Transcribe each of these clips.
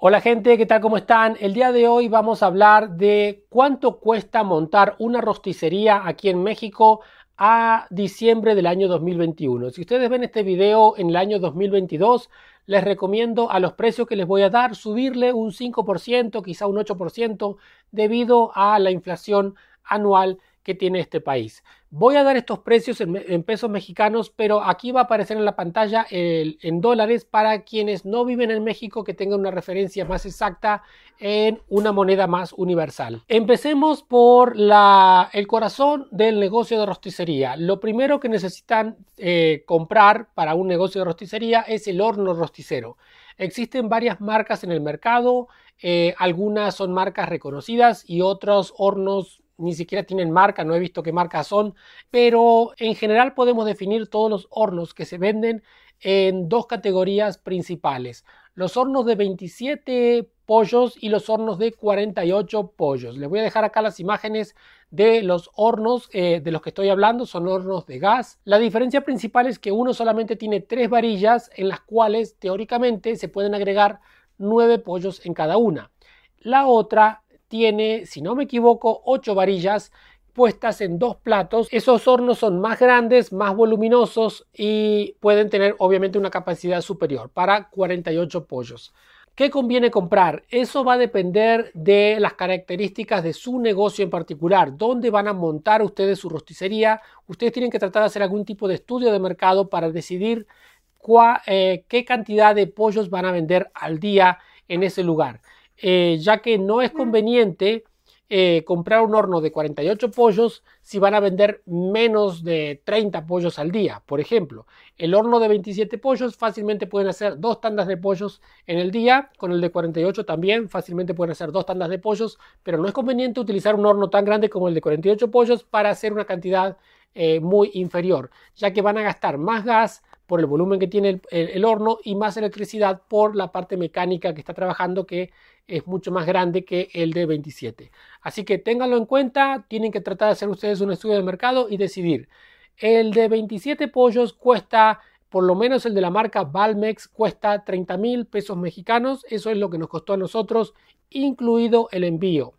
Hola gente, ¿qué tal? ¿Cómo están? El día de hoy vamos a hablar de cuánto cuesta montar una rosticería aquí en México a diciembre del año 2021. Si ustedes ven este video en el año 2022, les recomiendo a los precios que les voy a dar subirle un 5%, quizá un 8% debido a la inflación anual que tiene este país. Voy a dar estos precios en, pesos mexicanos, pero aquí va a aparecer en la pantalla en dólares para quienes no viven en México que tengan una referencia más exacta en una moneda más universal. Empecemos por la, el corazón del negocio de rosticería. Lo primero que necesitan eh, comprar para un negocio de rosticería es el horno rosticero. Existen varias marcas en el mercado, eh, algunas son marcas reconocidas y otros hornos ni siquiera tienen marca, no he visto qué marcas son, pero en general podemos definir todos los hornos que se venden en dos categorías principales, los hornos de 27 pollos y los hornos de 48 pollos. Les voy a dejar acá las imágenes de los hornos eh, de los que estoy hablando, son hornos de gas. La diferencia principal es que uno solamente tiene tres varillas en las cuales teóricamente se pueden agregar nueve pollos en cada una. La otra tiene, si no me equivoco, 8 varillas puestas en dos platos. Esos hornos son más grandes, más voluminosos y pueden tener obviamente una capacidad superior para 48 pollos. ¿Qué conviene comprar? Eso va a depender de las características de su negocio en particular, dónde van a montar ustedes su rosticería. Ustedes tienen que tratar de hacer algún tipo de estudio de mercado para decidir eh, qué cantidad de pollos van a vender al día en ese lugar. Eh, ya que no es conveniente eh, comprar un horno de 48 pollos si van a vender menos de 30 pollos al día. Por ejemplo, el horno de 27 pollos fácilmente pueden hacer dos tandas de pollos en el día, con el de 48 también fácilmente pueden hacer dos tandas de pollos, pero no es conveniente utilizar un horno tan grande como el de 48 pollos para hacer una cantidad eh, muy inferior, ya que van a gastar más gas, por el volumen que tiene el, horno y más electricidad por la parte mecánica que está trabajando que es mucho más grande que el de 27. Así que ténganlo en cuenta, tienen que tratar de hacer ustedes un estudio de mercado y decidir. El de 27 pollos cuesta, por lo menos el de la marca Balmex, cuesta 30 mil pesos mexicanos, eso es lo que nos costó a nosotros, incluido el envío.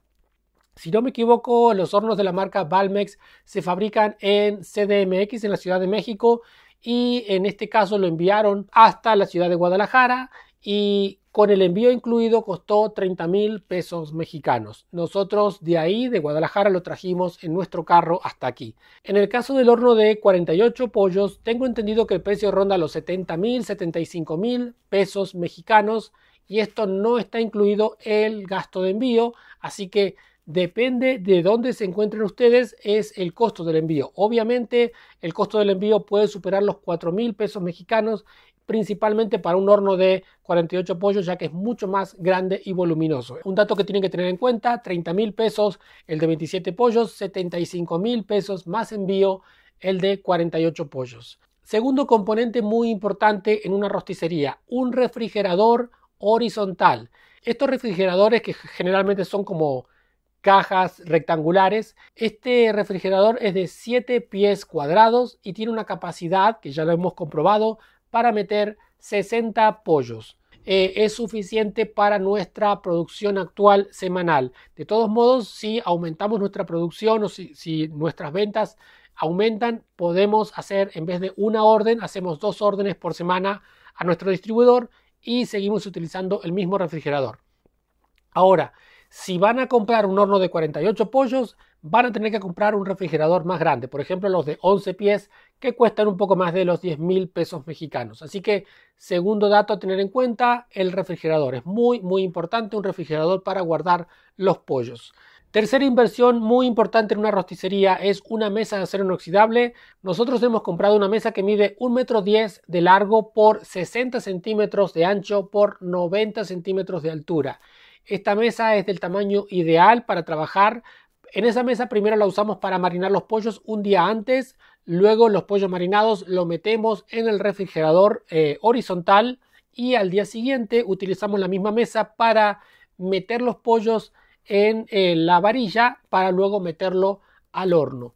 Si no me equivoco, los hornos de la marca Balmex se fabrican en CDMX en la Ciudad de México y en este caso lo enviaron hasta la ciudad de Guadalajara y con el envío incluido costó 30 mil pesos mexicanos. Nosotros de ahí, de Guadalajara, lo trajimos en nuestro carro hasta aquí. En el caso del horno de 48 pollos, tengo entendido que el precio ronda los 70 mil, 75 mil pesos mexicanos y esto no está incluido el gasto de envío, así que Depende de dónde se encuentren ustedes, es el costo del envío. Obviamente, el costo del envío puede superar los 4 mil pesos mexicanos, principalmente para un horno de 48 pollos, ya que es mucho más grande y voluminoso. Un dato que tienen que tener en cuenta: 30 mil pesos el de 27 pollos, 75 mil pesos más envío el de 48 pollos. Segundo componente muy importante en una rosticería: un refrigerador horizontal. Estos refrigeradores que generalmente son como cajas rectangulares. Este refrigerador es de 7 pies cuadrados y tiene una capacidad, que ya lo hemos comprobado, para meter 60 pollos. Eh, es suficiente para nuestra producción actual semanal. De todos modos, si aumentamos nuestra producción o si nuestras ventas aumentan, podemos hacer, en vez de una orden, hacemos dos órdenes por semana a nuestro distribuidor y seguimos utilizando el mismo refrigerador. Ahora, si van a comprar un horno de 48 pollos, van a tener que comprar un refrigerador más grande, por ejemplo los de 11 pies, que cuestan un poco más de los 10 mil pesos mexicanos. Así que, segundo dato a tener en cuenta, el refrigerador. Es muy, muy importante un refrigerador para guardar los pollos. Tercera inversión muy importante en una rosticería es una mesa de acero inoxidable. Nosotros hemos comprado una mesa que mide 1,10 metro de largo por 60 centímetros de ancho por 90 centímetros de altura. Esta mesa es del tamaño ideal para trabajar. En esa mesa primero la usamos para marinar los pollos un día antes, luego los pollos marinados los metemos en el refrigerador eh, horizontal y al día siguiente utilizamos la misma mesa para meter los pollos en eh, la varilla para luego meterlo al horno.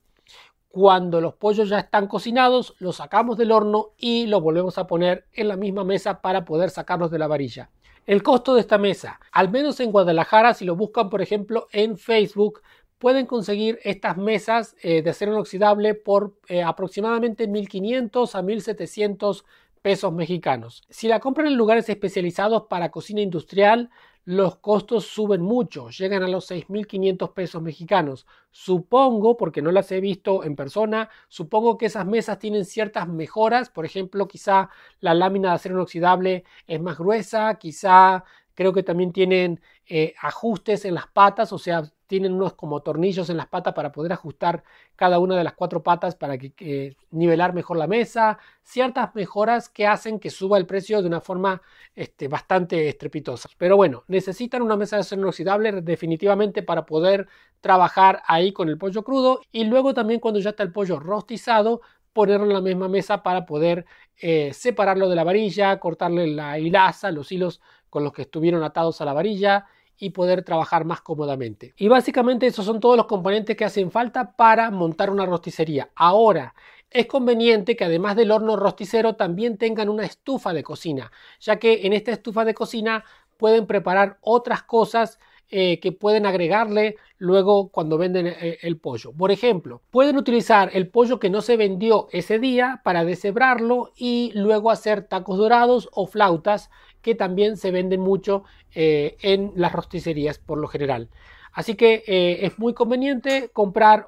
Cuando los pollos ya están cocinados, los sacamos del horno y los volvemos a poner en la misma mesa para poder sacarlos de la varilla. El costo de esta mesa, al menos en Guadalajara, si lo buscan por ejemplo en Facebook, pueden conseguir estas mesas eh, de acero inoxidable por eh, aproximadamente 1.500 a 1.700 pesos mexicanos. Si la compran en lugares especializados para cocina industrial, los costos suben mucho, llegan a los 6.500 pesos mexicanos. Supongo, porque no las he visto en persona, supongo que esas mesas tienen ciertas mejoras, por ejemplo, quizá la lámina de acero inoxidable es más gruesa, quizá creo que también tienen eh, ajustes en las patas, o sea, tienen unos como tornillos en las patas para poder ajustar cada una de las cuatro patas para que, nivelar mejor la mesa, ciertas mejoras que hacen que suba el precio de una forma este, bastante estrepitosa. Pero bueno, necesitan una mesa de acero inoxidable definitivamente para poder trabajar ahí con el pollo crudo y luego también cuando ya está el pollo rostizado ponerlo en la misma mesa para poder eh, separarlo de la varilla, cortarle la hilaza, los hilos con los que estuvieron atados a la varilla y poder trabajar más cómodamente. Y básicamente esos son todos los componentes que hacen falta para montar una rosticería. Ahora, es conveniente que además del horno rosticero también tengan una estufa de cocina, ya que en esta estufa de cocina pueden preparar otras cosas eh, que pueden agregarle luego cuando venden eh, el pollo. Por ejemplo, pueden utilizar el pollo que no se vendió ese día para deshebrarlo y luego hacer tacos dorados o flautas que también se venden mucho eh, en las rosticerías por lo general. Así que eh, es muy conveniente comprar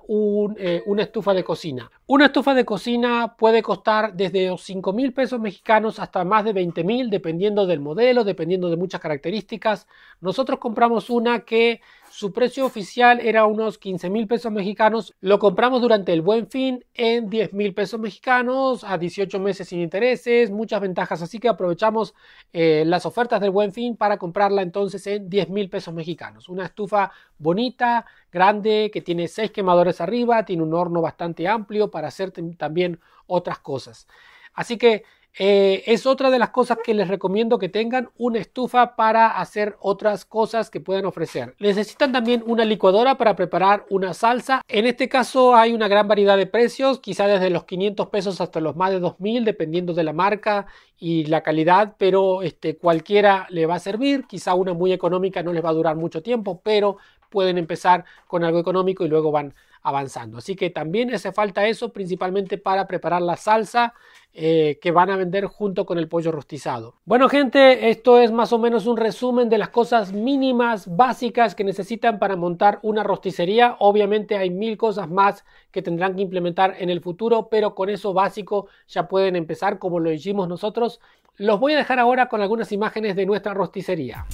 eh, una estufa de cocina. Una estufa de cocina puede costar desde los 5 mil pesos mexicanos hasta más de 20 mil, dependiendo del modelo, dependiendo de muchas características. Nosotros compramos una que su precio oficial era unos 15 mil pesos mexicanos. Lo compramos durante el buen fin en 10 mil pesos mexicanos a 18 meses sin intereses, muchas ventajas. Así que aprovechamos eh, las ofertas del buen fin para comprarla entonces en 10 mil pesos mexicanos. Una estufa bonita, grande, que tiene 6 quemadores arriba, tiene un horno bastante amplio para hacer también otras cosas. Así que eh, es otra de las cosas que les recomiendo que tengan una estufa para hacer otras cosas que puedan ofrecer. Necesitan también una licuadora para preparar una salsa. En este caso hay una gran variedad de precios, quizá desde los 500 pesos hasta los más de 2000, dependiendo de la marca y la calidad, pero este, cualquiera le va a servir. Quizá una muy económica no les va a durar mucho tiempo, pero pueden empezar con algo económico y luego van avanzando. Así que también hace falta eso, principalmente para preparar la salsa eh, que van a vender junto con el pollo rostizado. Bueno gente, esto es más o menos un resumen de las cosas mínimas, básicas que necesitan para montar una rosticería. Obviamente hay mil cosas más que tendrán que implementar en el futuro, pero con eso básico ya pueden empezar como lo hicimos nosotros. Los voy a dejar ahora con algunas imágenes de nuestra rosticería.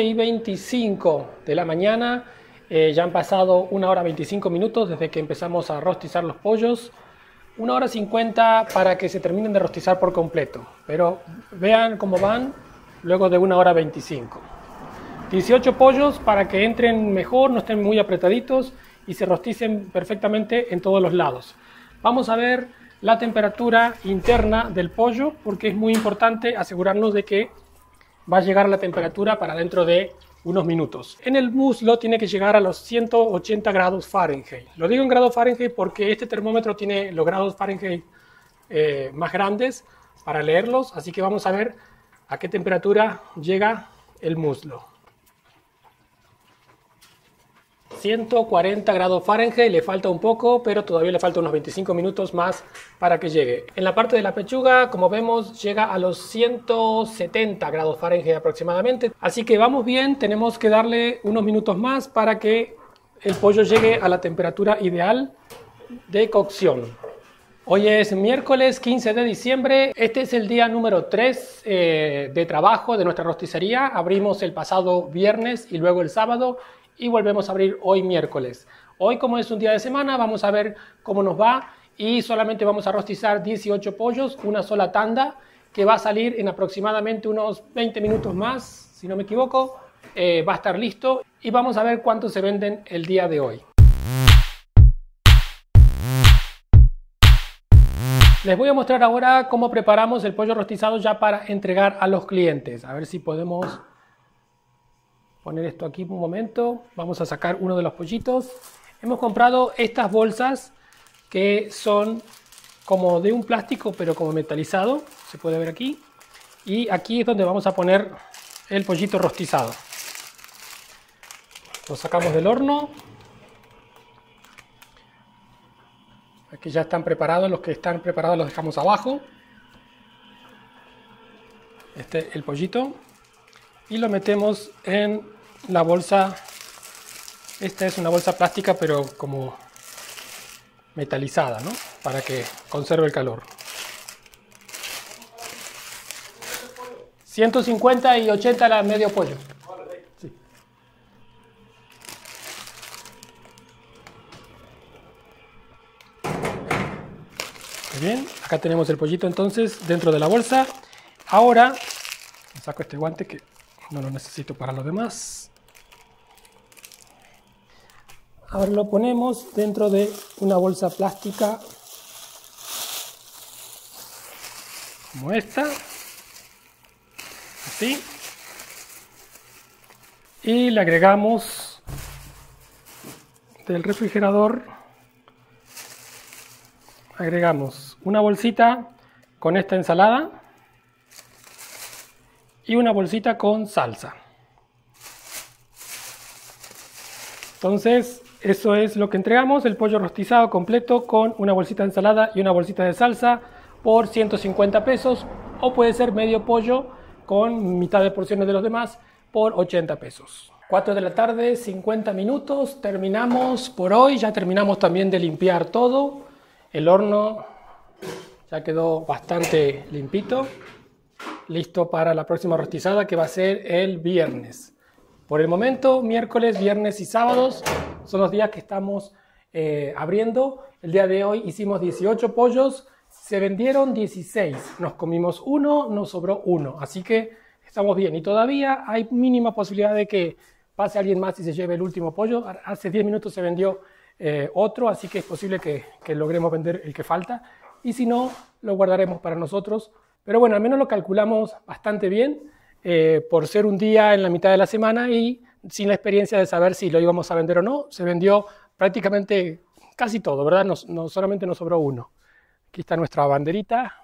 y 25 de la mañana. Eh, ya han pasado una hora 25 minutos desde que empezamos a rostizar los pollos. Una hora 50 para que se terminen de rostizar por completo. Pero vean cómo van luego de una hora 25. 18 pollos para que entren mejor, no estén muy apretaditos y se rosticen perfectamente en todos los lados. Vamos a ver la temperatura interna del pollo porque es muy importante asegurarnos de que va a llegar a la temperatura para dentro de unos minutos. En el muslo tiene que llegar a los 180 grados Fahrenheit. Lo digo en grados Fahrenheit porque este termómetro tiene los grados Fahrenheit eh, más grandes para leerlos, así que vamos a ver a qué temperatura llega el muslo. 140 grados Fahrenheit, le falta un poco, pero todavía le falta unos 25 minutos más para que llegue. En la parte de la pechuga, como vemos, llega a los 170 grados Fahrenheit aproximadamente. Así que vamos bien, tenemos que darle unos minutos más para que el pollo llegue a la temperatura ideal de cocción. Hoy es miércoles 15 de diciembre, este es el día número 3 eh, de trabajo de nuestra rosticería, abrimos el pasado viernes y luego el sábado y volvemos a abrir hoy miércoles. Hoy como es un día de semana vamos a ver cómo nos va y solamente vamos a rostizar 18 pollos, una sola tanda que va a salir en aproximadamente unos 20 minutos más, si no me equivoco. Eh, va a estar listo y vamos a ver cuántos se venden el día de hoy. Les voy a mostrar ahora cómo preparamos el pollo rostizado ya para entregar a los clientes. A ver si podemos poner esto aquí un momento. Vamos a sacar uno de los pollitos. Hemos comprado estas bolsas que son como de un plástico pero como metalizado. Se puede ver aquí. Y aquí es donde vamos a poner el pollito rostizado. Lo sacamos del horno. Aquí ya están preparados. Los que están preparados los dejamos abajo. Este, el pollito. Y lo metemos en la bolsa, esta es una bolsa plástica pero como metalizada, Para que conserve el calor. 150 y 80 la medio pollo. Muy bien, acá tenemos el pollito entonces dentro de la bolsa. Ahora, saco este guante que no lo necesito para lo demás. Ahora lo ponemos dentro de una bolsa plástica como esta. Así. Y le agregamos del refrigerador. Agregamos una bolsita con esta ensalada y una bolsita con salsa. Entonces, eso es lo que entregamos, el pollo rostizado completo con una bolsita de ensalada y una bolsita de salsa por 150 pesos o puede ser medio pollo con mitad de porciones de los demás por 80 pesos. 4 de la tarde, 50 minutos, terminamos por hoy, ya terminamos también de limpiar todo, el horno ya quedó bastante limpito listo para la próxima rostizada que va a ser el viernes. Por el momento, miércoles, viernes y sábados son los días que estamos eh, abriendo. El día de hoy hicimos 18 pollos, se vendieron 16, nos comimos uno, nos sobró uno, así que estamos bien. Y todavía hay mínima posibilidad de que pase alguien más y se lleve el último pollo. Hace 10 minutos se vendió eh, otro, así que es posible que logremos vender el que falta. Y si no, lo guardaremos para nosotros pero bueno, al menos lo calculamos bastante bien eh, por ser un día en la mitad de la semana y sin la experiencia de saber si lo íbamos a vender o no, se vendió prácticamente casi todo, ¿verdad? solamente nos sobró uno. Aquí está nuestra banderita.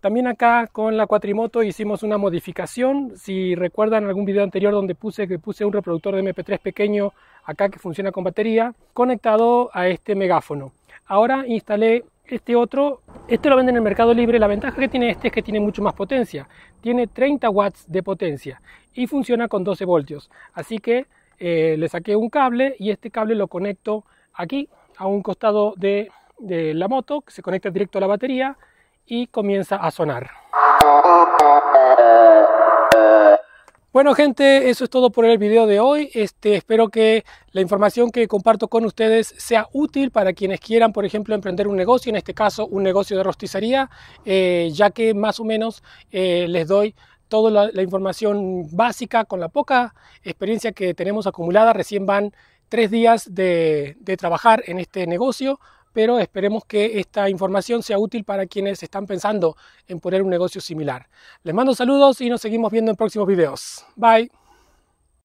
También acá con la cuatrimoto hicimos una modificación. Si recuerdan algún video anterior donde puse que puse un reproductor de MP3 pequeño acá que funciona con batería, conectado a este megáfono. Ahora instalé este otro, este lo vende en el mercado libre, la ventaja que tiene este es que tiene mucho más potencia, tiene 30 watts de potencia y funciona con 12 voltios, así que eh, le saqué un cable y este cable lo conecto aquí a un costado de, de la moto que se conecta directo a la batería y comienza a sonar. Bueno gente, eso es todo por el video de hoy. Este, espero que la información que comparto con ustedes sea útil para quienes quieran, por ejemplo, emprender un negocio, en este caso un negocio de rostizaría, eh, ya que más o menos eh, les doy toda la, información básica con la poca experiencia que tenemos acumulada. Recién van tres días de trabajar en este negocio, pero esperemos que esta información sea útil para quienes están pensando en poner un negocio similar. Les mando saludos y nos seguimos viendo en próximos videos. Bye.